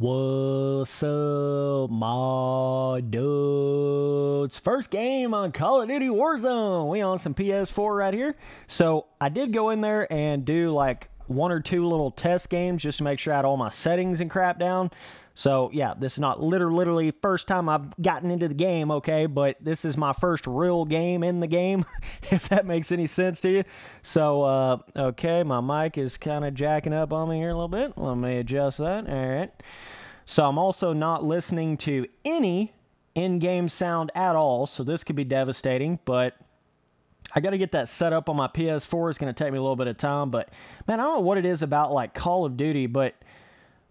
What's up, my dudes? First game on Call of Duty Warzone. We on some PS4 right here. So I did go in there and do like one or two little test games just to make sure I had all my settings and crap down. So yeah, this is not literally, literally first time I've gotten into the game, okay, but this is my first real game in the game, if that makes any sense to you. So uh, okay, my mic is kind of jacking up on me here a little bit. Let me adjust that. All right. So I'm also not listening to any in-game sound at all, so this could be devastating, but I got to get that set up on my PS4. It's going to take me a little bit of time, but man, I don't know what it is about like Call of Duty, but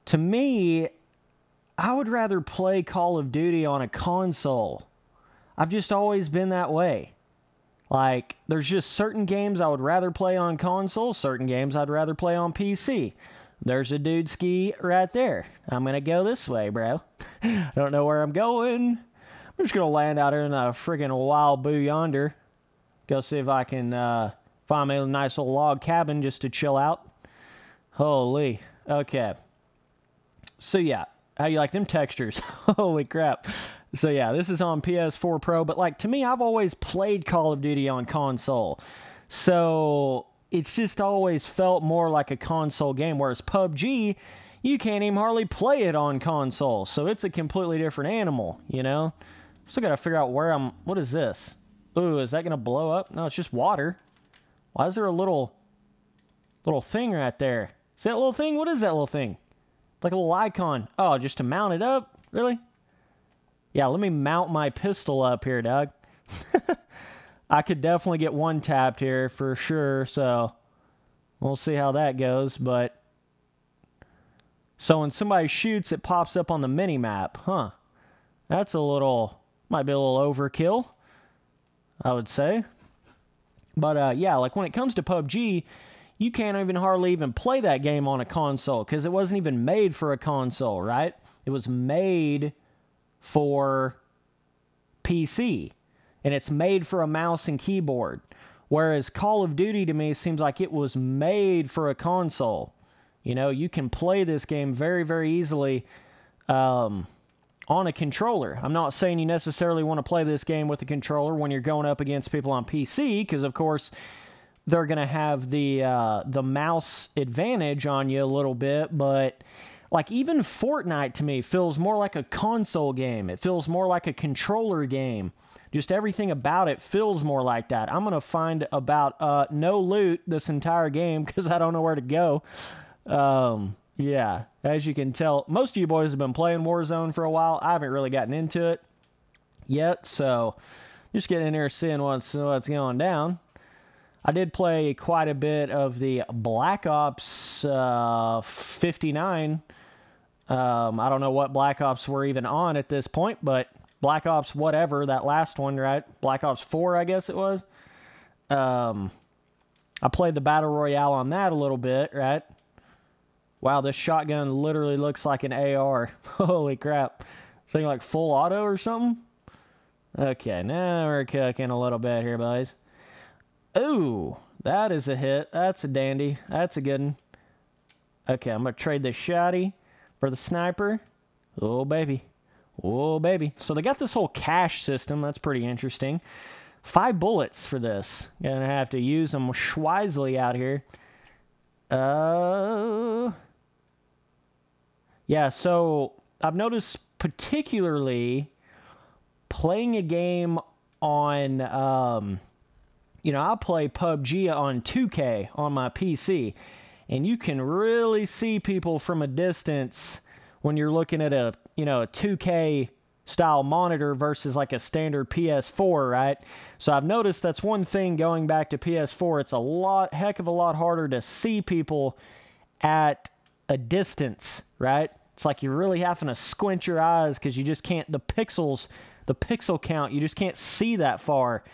to me, I would rather play Call of Duty on a console. I've just always been that way. Like, there's just certain games I would rather play on console, certain games I'd rather play on PC. There's a dude ski right there. I'm gonna go this way, bro. I don't know where I'm going. I'm just gonna land out here in a friggin' wild boo yonder. Go see if I can uh, find me a nice little log cabin just to chill out. Holy. Okay. So, yeah, how you like them textures? Holy crap. So yeah, this is on PS4 Pro, but like to me, I've always played Call of Duty on console. So it's just always felt more like a console game, whereas PUBG, you can't even hardly play it on console. So it's a completely different animal, you know? Still gotta figure out where I'm, what is this? Ooh, is that gonna blow up? No, it's just water. Why is there a little, little thing right there? Is that little thing? What is that little thing? like a little icon. Oh, just to mount it up? Really? Yeah, let me mount my pistol up here, Doug. I could definitely get one tapped here for sure, so we'll see how that goes, but... So when somebody shoots, it pops up on the mini-map, huh? That's a little... might be a little overkill, I would say. But, uh, yeah, like, when it comes to PUBG, you can't even hardly even play that game on a console because it wasn't even made for a console, right? It was made for PC and it's made for a mouse and keyboard. Whereas Call of Duty to me seems like it was made for a console. You know, you can play this game very, very easily um, on a controller. I'm not saying you necessarily want to play this game with a controller when you're going up against people on PC, because of course, they're going to have the uh, the mouse advantage on you a little bit, but like even Fortnite to me feels more like a console game. It feels more like a controller game. Just everything about it feels more like that. I'm gonna find about uh, no loot this entire game because I don't know where to go. Um, yeah, as you can tell, most of you boys have been playing Warzone for a while. I haven't really gotten into it yet, so just getting in here seeing what's what's going down. I did play quite a bit of the Black Ops uh, 59. Um, I don't know what Black Ops were even on at this point, but Black Ops whatever that last one, right? Black Ops 4, I guess it was. Um, I played the battle royale on that a little bit, right? Wow, this shotgun literally looks like an AR. Holy crap! Something like full auto or something. Okay, now we're cooking a little bit here, boys. Ooh, that is a hit. That's a dandy. That's a good one. Okay, I'm going to trade this shotty for the sniper. Oh, baby. Oh, baby. So they got this whole cash system. That's pretty interesting. Five bullets for this. Gonna have to use them wisely out here. Uh, yeah, so I've noticed particularly playing a game on um, you know, I play PUBG on 2K on my PC, and you can really see people from a distance when you're looking at a, you know, a 2K style monitor versus like a standard PS4, right? So I've noticed that's one thing going back to PS4, it's a lot heck of a lot harder to see people at a distance, right? It's like you're really having to squint your eyes cuz you just can't the pixels, the pixel count, you just can't see that far.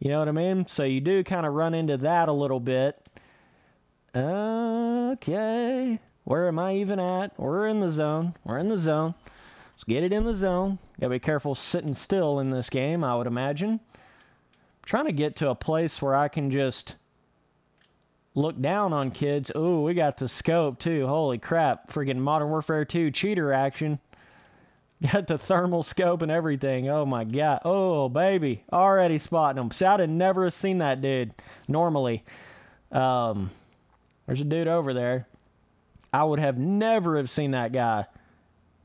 You know what I mean? So you do kind of run into that a little bit. Okay. Where am I even at? We're in the zone. We're in the zone. Let's get it in the zone. Gotta be careful sitting still in this game, I would imagine. I'm trying to get to a place where I can just look down on kids. Oh, we got the scope too. Holy crap. Freaking Modern Warfare 2 cheater action. Got the thermal scope and everything. Oh my god. Oh baby, already spotting him. See, I'd have never seen that dude normally. Um, there's a dude over there. I would have never have seen that guy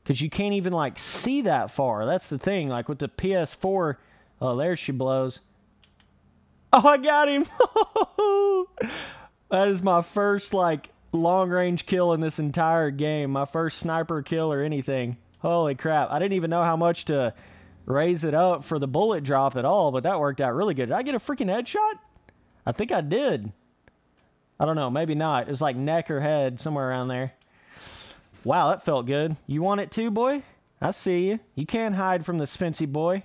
because you can't even like see that far. That's the thing. Like with the PS4, oh there she blows. Oh, I got him. that is my first like long range kill in this entire game. My first sniper kill or anything. Holy crap. I didn't even know how much to raise it up for the bullet drop at all, but that worked out really good. Did I get a freaking headshot? I think I did. I don't know. Maybe not. It was like neck or head, somewhere around there. Wow, that felt good. You want it too, boy? I see you. You can't hide from this fancy boy.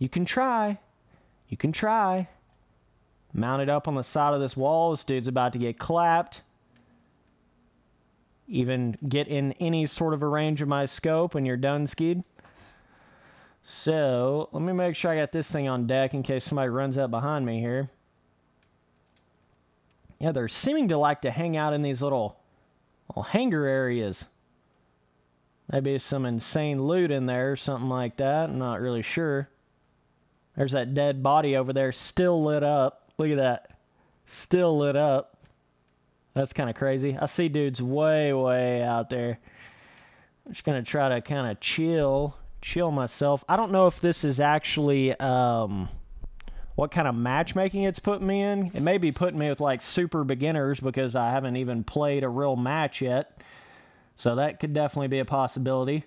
You can try. You can try. Mounted up on the side of this wall. This dude's about to get clapped even get in any sort of a range of my scope when you're done skied. So, let me make sure I got this thing on deck in case somebody runs up behind me here. Yeah, they're seeming to like to hang out in these little, little hangar areas. Maybe some insane loot in there or something like that. I'm not really sure. There's that dead body over there still lit up. Look at that. Still lit up. That's kind of crazy. I see dudes way, way out there. I'm just going to try to kind of chill, chill myself. I don't know if this is actually um, what kind of matchmaking it's putting me in. It may be putting me with like super beginners because I haven't even played a real match yet. So that could definitely be a possibility.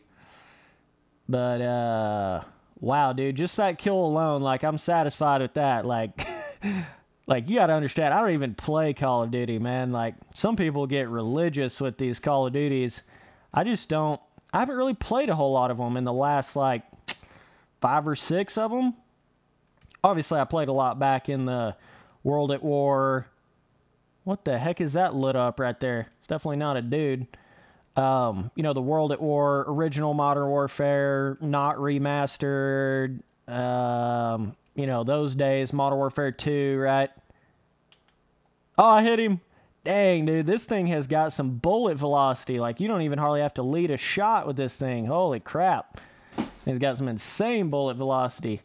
But, uh, wow, dude, just that kill alone, like, I'm satisfied with that. Like, like you got to understand i don't even play call of duty man like some people get religious with these call of duties i just don't i haven't really played a whole lot of them in the last like five or six of them obviously i played a lot back in the world at war what the heck is that lit up right there it's definitely not a dude um, you know the world at war original modern warfare not remastered um, you know, those days, Modern Warfare 2, right? Oh, I hit him. Dang, dude, this thing has got some bullet velocity. Like, you don't even hardly have to lead a shot with this thing. Holy crap. It's got some insane bullet velocity.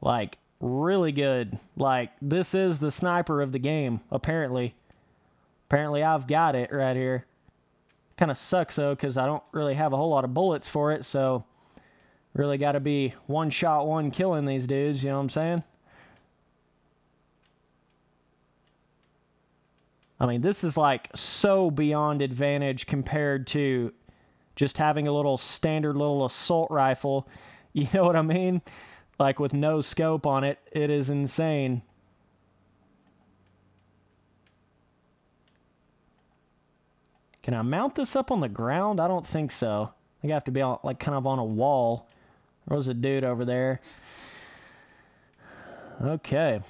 Like, really good. Like, this is the sniper of the game, apparently. Apparently, I've got it right here. Kind of sucks, though, because I don't really have a whole lot of bullets for it, so... Really got to be one shot, one killing these dudes, you know what I'm saying? I mean, this is like so beyond advantage compared to just having a little standard little assault rifle. You know what I mean? Like with no scope on it, it is insane. Can I mount this up on the ground? I don't think so. I think I have to be on, like kind of on a wall. There was a dude over there. Okay.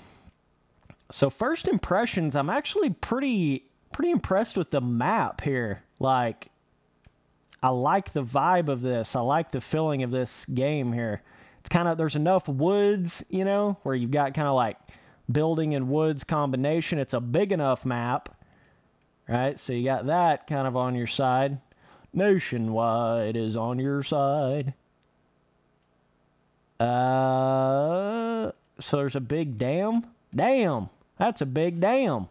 So first impressions, I'm actually pretty pretty impressed with the map here. Like I like the vibe of this. I like the feeling of this game here. It's kind of there's enough woods, you know, where you've got kind of like building and woods combination. It's a big enough map. Right? So you got that kind of on your side. Nationwide is on your side. Uh, so there's a big dam. Damn, that's a big dam.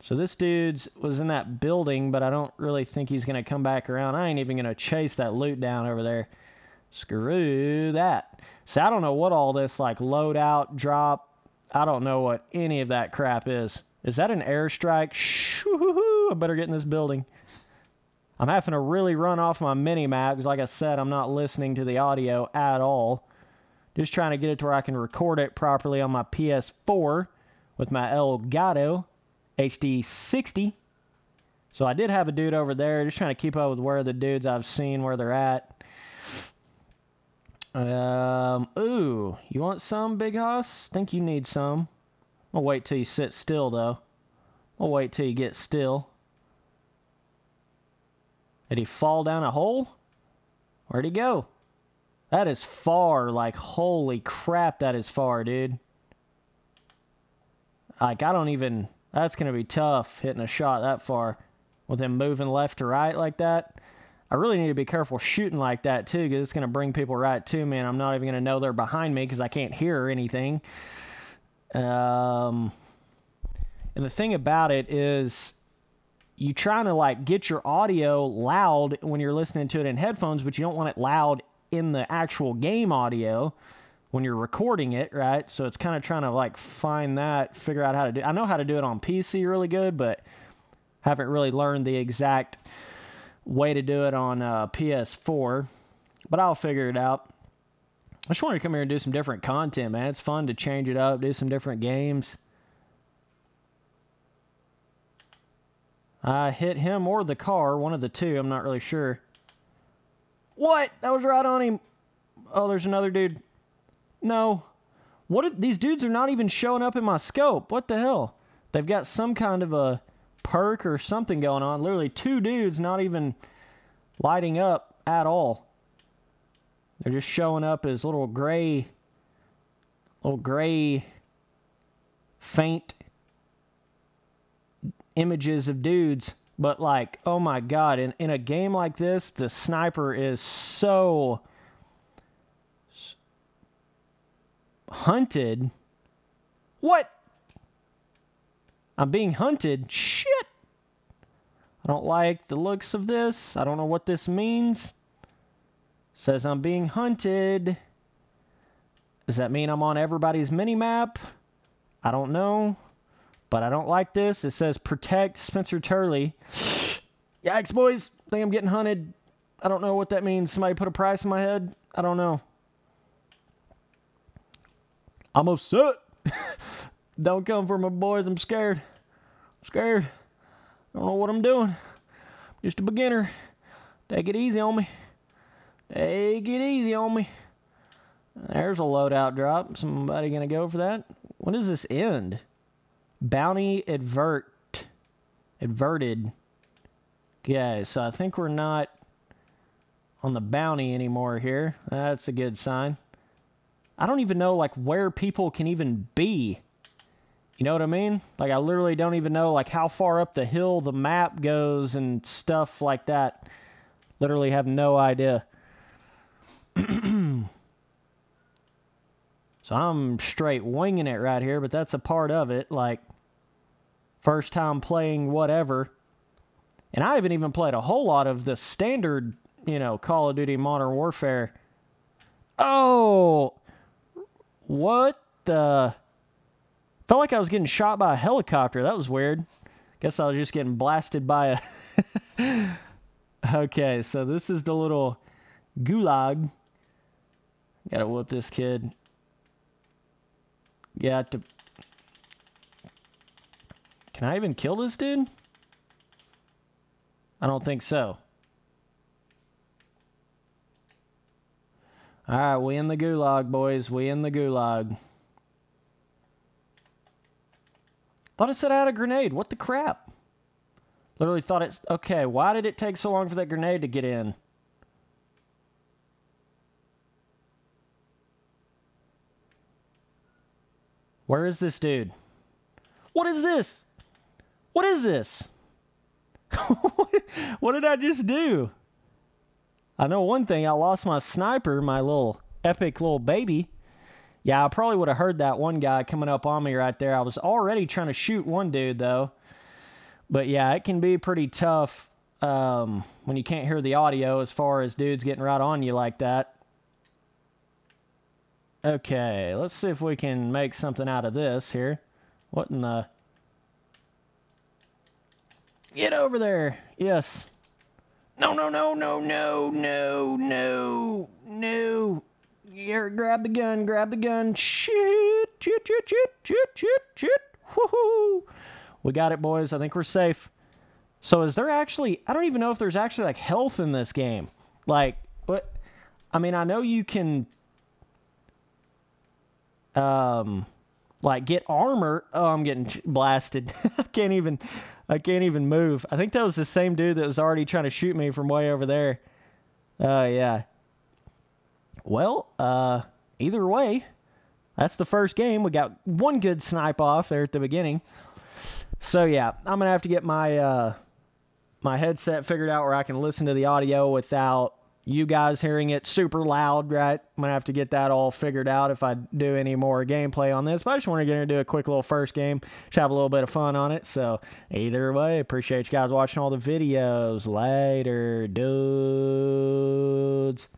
So this dude's was in that building, but I don't really think he's going to come back around. I ain't even going to chase that loot down over there. Screw that. So I don't know what all this, like, loadout, drop. I don't know what any of that crap is. Is that an airstrike? Shoo-hoo-hoo, I better get in this building. I'm having to really run off my mini map because, like I said, I'm not listening to the audio at all. Just trying to get it to where I can record it properly on my PS4 with my Elgato HD60. So I did have a dude over there, just trying to keep up with where the dudes I've seen, where they're at. Um, ooh, you want some, Big Hoss? Think you need some. I'll wait till you sit still, though. I'll wait till you get still. Did he fall down a hole? Where'd he go? That is far. Like, holy crap, that is far, dude. Like, I don't even... That's going to be tough, hitting a shot that far. With him moving left to right like that. I really need to be careful shooting like that, too, because it's going to bring people right to me, and I'm not even going to know they're behind me because I can't hear anything. Um, and the thing about it is you trying to like get your audio loud when you're listening to it in headphones, but you don't want it loud in the actual game audio when you're recording it, right? So it's kind of trying to like find that, figure out how to do. I know how to do it on PC really good, but haven't really learned the exact way to do it on uh, PS4. But I'll figure it out. I just wanted to come here and do some different content, man. It's fun to change it up, do some different games. I hit him or the car, one of the two, I'm not really sure. What? That was right on him. Oh, there's another dude. No. What? Are, these dudes are not even showing up in my scope. What the hell? They've got some kind of a perk or something going on. Literally two dudes not even lighting up at all. They're just showing up as little gray, little gray, faint images of dudes, but like, oh my god, in, in a game like this, the sniper is so hunted. What? I'm being hunted? Shit! I don't like the looks of this. I don't know what this means. Says I'm being hunted. Does that mean I'm on everybody's mini map? I don't know. But I don't like this. It says protect Spencer Turley. Yikes, boys. Think I'm getting hunted. I don't know what that means. Somebody put a price in my head. I don't know. I'm upset. don't come for my boys. I'm scared. I'm scared. I don't know what I'm doing. I'm just a beginner. Take it easy on me. Take it easy on me. There's a loadout drop. Somebody gonna go for that? When does this end? Bounty advert. Adverted. Okay, so I think we're not on the bounty anymore here. That's a good sign. I don't even know, like, where people can even be. You know what I mean? Like, I literally don't even know, like, how far up the hill the map goes and stuff like that. Literally have no idea. so I'm straight winging it right here, but that's a part of it. Like, first time playing whatever. And I haven't even played a whole lot of the standard, you know, Call of Duty Modern Warfare. Oh, what the? Felt like I was getting shot by a helicopter. That was weird. Guess I was just getting blasted by a. okay, so this is the little gulag. Gotta whoop this kid. Got to can I even kill this dude? I don't think so. Alright, we in the gulag, boys. We in the gulag. Thought it said I had a grenade. What the crap? Literally thought it's... Okay, why did it take so long for that grenade to get in? Where is this dude? What is this? What is this? what did I just do? I know one thing. I lost my sniper, my little epic little baby. Yeah, I probably would have heard that one guy coming up on me right there. I was already trying to shoot one dude, though. But yeah, it can be pretty tough um, when you can't hear the audio as far as dudes getting right on you like that. Okay, let's see if we can make something out of this here. What in the... Get over there. Yes. No, no, no, no, no, no, no, no. Here, grab the gun, grab the gun. Shoot, shoot, shoot, shoot, shoot, shoot, shoot. Woohoo. We got it, boys. I think we're safe. So is there actually, I don't even know if there's actually like health in this game. Like, what? I mean, I know you can, um, like get armor. Oh, I'm getting blasted. I can't even, I can't even move. I think that was the same dude that was already trying to shoot me from way over there. Oh, yeah. Well, uh, either way, that's the first game. We got one good snipe off there at the beginning. So, yeah, I'm going to have to get my, uh, my headset figured out where I can listen to the audio without you guys hearing it super loud, right? I'm going to have to get that all figured out if I do any more gameplay on this. But I just want to get into a quick little first game. Just have a little bit of fun on it. So either way, appreciate you guys watching all the videos. Later, dudes.